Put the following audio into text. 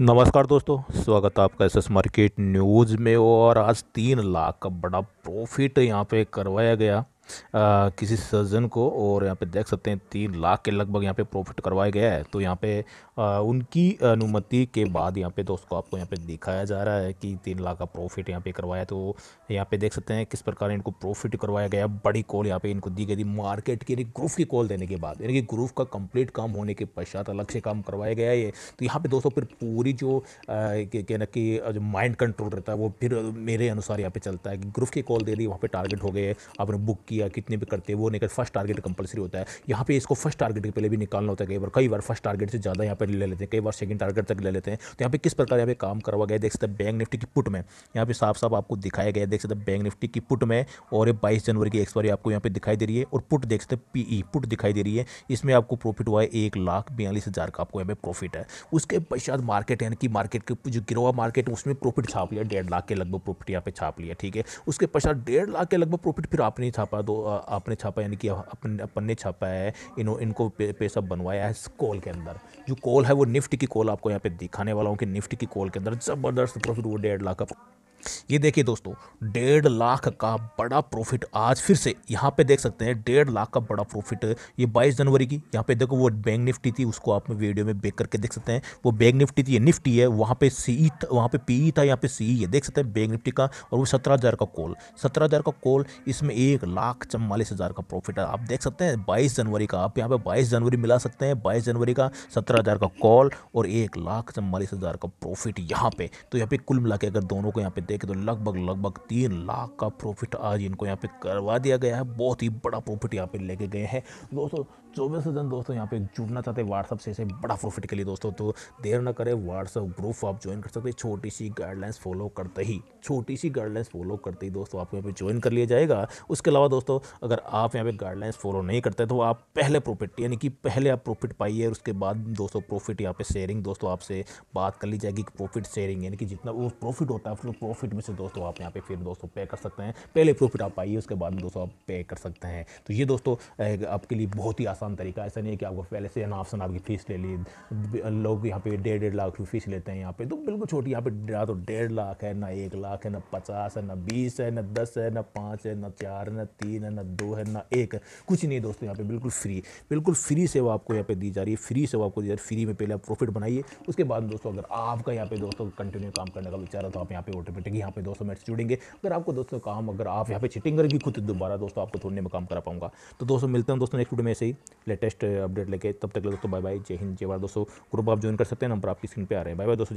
नमस्कार दोस्तों स्वागत है आपका एस एस मार्केट न्यूज़ में और आज तीन लाख का बड़ा प्रॉफिट यहाँ पे करवाया गया आ, किसी सर्जन को और यहाँ पे देख सकते हैं तीन लाख के लगभग यहाँ पे प्रॉफिट करवाया गया है तो यहाँ पे आ, उनकी अनुमति के बाद यहाँ पे दोस्तों आपको यहाँ पे दिखाया जा रहा है कि तीन लाख का प्रॉफिट यहाँ पे करवाया तो यहाँ पे देख सकते हैं किस प्रकार इनको प्रॉफिट करवाया गया बड़ी कॉल यहाँ पे इनको दी गई थी मार्केट की ग्रुप की कॉल देने के बाद यानी कि ग्रुप का कंप्लीट काम होने के पश्चात अलग से काम करवाया गया है तो यहाँ पे दोस्तों फिर पूरी जो कहना कि जो माइंड कंट्रोल रहता है वो फिर मेरे अनुसार यहाँ पे चलता है कि ग्रुप की कॉल दे दी वहाँ पर टारगेट हो गए आपने बुक की किया कितने भी करते हैं वो नहीं कर फर्स्ट टारगेट कंपलसरी होता है यहाँ पे इसको फर्स्ट टारगेट के पहले भी निकालना होता है कई बार कई बार फर्स्ट टारगेट से ज़्यादा यहाँ पर ले लेते हैं कई बार सेकंड टारगेट तक ले लेते हैं तो यहाँ पे किस प्रकार यहाँ पे काम करवा गया देख सकते हैं बैंक निफ्टी की पुट में यहाँ पे साफ साफ आपको दिखाया गया देख सकते हैं बैंक निफ्टी की पुट में और बाईस जनवरी की एक्सपायरी आपको यहाँ पे दिखाई दे रही है और पुट देख सकते पीई e, पुट दिखाई दे रही है इसमें आपको प्रॉफिट हुआ है एक लाख बयालीस हज़ार का आपको यहाँ पे प्रॉफिट है उसके पश्चात मार्केट यानी कि मार्केट के जो गिरोवा मार्केट है उसमें प्रॉफिट छाप लिया डेढ़ लाख के लगभग प्रॉफिट यहाँ पे छाप लिया ठीक है उसके पश्चात डेढ़ लाख के लगभग प्रॉफिट फिर आपने छापा दो आपने छापा यानी कि अपन अपन ने छापा है इन्हों इनको पे, पेशा बनवाया है कॉल के अंदर जो कॉल है वो निफ्ट की कॉल आपको यहाँ पे दिखाने वाला हूँ कि निफ्ट की कॉल के अंदर ज़बरदस्त प्रॉफिट वो डेढ़ लाख का ये देखिए दोस्तों डेढ़ लाख का बड़ा प्रॉफिट आज फिर से यहाँ पे देख सकते हैं डेढ़ लाख का बड़ा प्रॉफिट ये 22 जनवरी की यहाँ पे देखो वो बैंक निफ्टी थी उसको आप में वीडियो में बेक करके देख सकते हैं वो बैंक निफ्टी थी ये निफ्टी है वहाँ पे सी ई e वहाँ पे पी e था यहाँ पे सी e है देख सकते हैं बैंक निफ्टी का और वो सत्रह का कॉल सत्रह का कॉल इसमें एक लाख चम्बालीस का प्रॉफिट है आप देख सकते हैं बाईस जनवरी का आप यहाँ पे बाईस जनवरी मिला सकते हैं बाईस जनवरी का सत्रह का कॉल और एक लाख चम्बालीस का प्रॉफिट यहाँ पे तो यहाँ पे कुल मिला अगर दोनों को यहाँ पे देखें तो लगभग लगभग तीन लाख का प्रॉफिट आज इनको यहाँ पे करवा दिया गया है बहुत ही बड़ा प्रॉफिट यहाँ पे लेके गए हैं दोस्तों चौबीस जन दोस्तों यहाँ पे जुड़ना चाहते हैं व्हाट्सअप से ऐसे बड़ा प्रॉफिट के लिए दोस्तों तो देर ना करें व्हाट्सअप ग्रुप आप ज्वाइन कर सकते हैं छोटी सी गाइडलाइंस फॉलो करते ही छोटी सी गाइडलाइंस फॉलो करते ही दोस्तों आपको यहाँ पे ज्वाइन कर लिया जाएगा उसके अलावा दोस्तों अगर आप यहाँ पे गाइडलाइंस फॉलो नहीं करते तो आप पहले प्रॉफिट यानी कि पहले आप प्रॉफिट पाइए और उसके बाद दोस्तों प्रॉफिट यहाँ पे शेयरिंग दोस्तों आपसे बात कर ली जाएगी प्रॉफिट शेयरिंग यानी कि जितना वो प्रॉफिट होता है प्रॉफिट में से दोस्तों आप यहाँ पे फिर दोस्तों पे कर सकते हैं पहले प्रॉफिट आप पाइए उसके बाद दोस्तों आप पे कर सकते हैं तो ये दोस्तों आपके लिए बहुत ही आसान तरीका ऐसा नहीं है कि आपको पहले से सनाफ आपकी फीस ले ली लोग यहाँ पे डेढ़ डेढ़ लाख की फीस लेते हैं यहाँ पे तो बिल्कुल छोटी यहाँ पे ना तो डेढ़ लाख है ना एक लाख है ना पचास है ना बीस है ना दस है ना पाँच है ना चार है ना तीन है ना दो है ना एक कुछ नहीं दोस्तों यहाँ पे बिल्कुल फ्री बिल्कुल फ्री सेवा आपको यहाँ पे दी जा रही है फ्री सेवा आपको दी जा रही है फ्री में पहले आप प्रॉफिट बनाइए उसके बाद दोस्तों अगर आपका यहाँ पे दोस्तों कंटिन्यू काम करने का विचार है तो आप यहाँ पे ऑटोमेटिक घंटे की यहाँ पे दोस्तों मैट्स जुड़ेंगे अगर आपको दोस्तों काम अगर आप यहाँ पे चिटिंग करेंगे खुद दोबारा दोस्तों आपको थोड़ने में काम करा पाऊंगा तो दोस्तों मिलते हैं दोस्तों नेक्स्ट वीडियो में ऐसे ही लेटेस्ट अपडेट लेके तब तक दोस्तों बाय बाय जय हिंद जय भारत दोस्तों ग्रुप आप ज्वाइन कर सकते हैं नंबर आपकी स्क्रीन पर आ रहे हैं बाय बाय दोस्तों